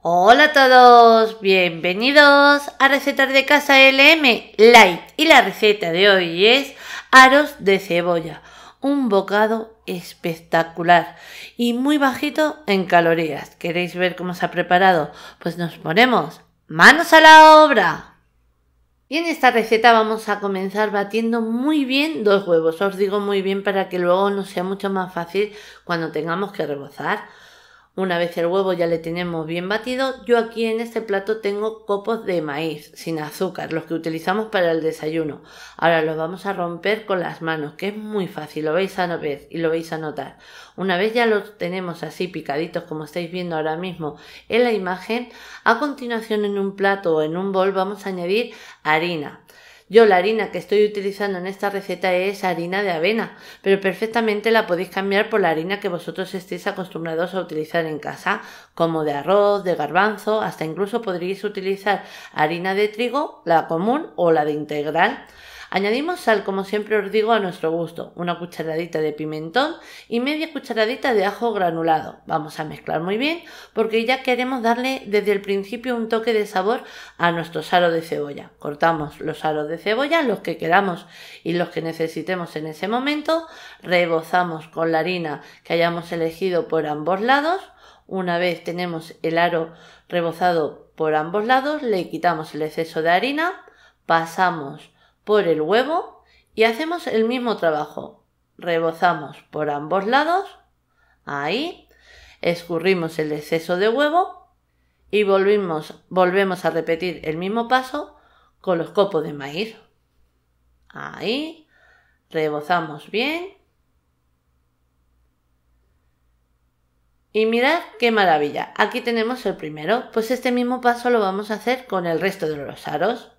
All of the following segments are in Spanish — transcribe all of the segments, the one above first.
Hola a todos, bienvenidos a Recetas de Casa LM Light y la receta de hoy es aros de cebolla, un bocado espectacular y muy bajito en calorías. ¿Queréis ver cómo se ha preparado? Pues nos ponemos manos a la obra. Y en esta receta vamos a comenzar batiendo muy bien dos huevos. Os digo muy bien para que luego nos sea mucho más fácil cuando tengamos que rebozar. Una vez el huevo ya le tenemos bien batido, yo aquí en este plato tengo copos de maíz sin azúcar, los que utilizamos para el desayuno. Ahora los vamos a romper con las manos, que es muy fácil, lo veis a ver y lo vais a notar. Una vez ya los tenemos así picaditos como estáis viendo ahora mismo en la imagen, a continuación en un plato o en un bol vamos a añadir harina. Yo la harina que estoy utilizando en esta receta es harina de avena, pero perfectamente la podéis cambiar por la harina que vosotros estéis acostumbrados a utilizar en casa, como de arroz, de garbanzo, hasta incluso podríais utilizar harina de trigo, la común o la de integral. Añadimos sal, como siempre os digo, a nuestro gusto, una cucharadita de pimentón y media cucharadita de ajo granulado. Vamos a mezclar muy bien porque ya queremos darle desde el principio un toque de sabor a nuestros aros de cebolla. Cortamos los aros de cebolla, los que queramos y los que necesitemos en ese momento. Rebozamos con la harina que hayamos elegido por ambos lados. Una vez tenemos el aro rebozado por ambos lados, le quitamos el exceso de harina, pasamos por el huevo y hacemos el mismo trabajo. Rebozamos por ambos lados, ahí, escurrimos el exceso de huevo y volvemos a repetir el mismo paso con los copos de maíz. Ahí, rebozamos bien. Y mirad qué maravilla, aquí tenemos el primero, pues este mismo paso lo vamos a hacer con el resto de los aros.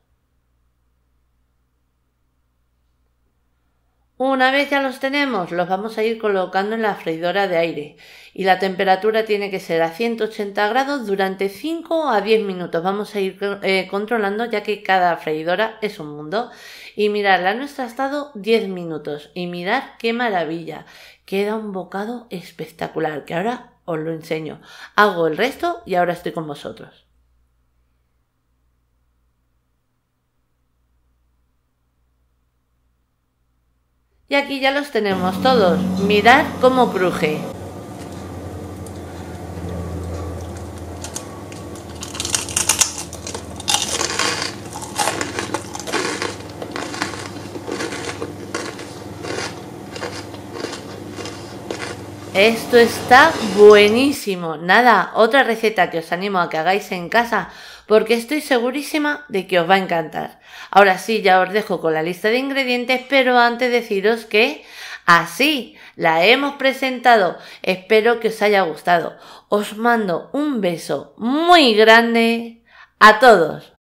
Una vez ya los tenemos, los vamos a ir colocando en la freidora de aire y la temperatura tiene que ser a 180 grados durante 5 a 10 minutos. Vamos a ir eh, controlando ya que cada freidora es un mundo. Y mirad, la nuestra ha estado 10 minutos y mirar qué maravilla. Queda un bocado espectacular que ahora os lo enseño. Hago el resto y ahora estoy con vosotros. Y aquí ya los tenemos todos. Mirad cómo cruje. Esto está buenísimo. Nada, otra receta que os animo a que hagáis en casa porque estoy segurísima de que os va a encantar. Ahora sí, ya os dejo con la lista de ingredientes, pero antes deciros que así la hemos presentado. Espero que os haya gustado. Os mando un beso muy grande a todos.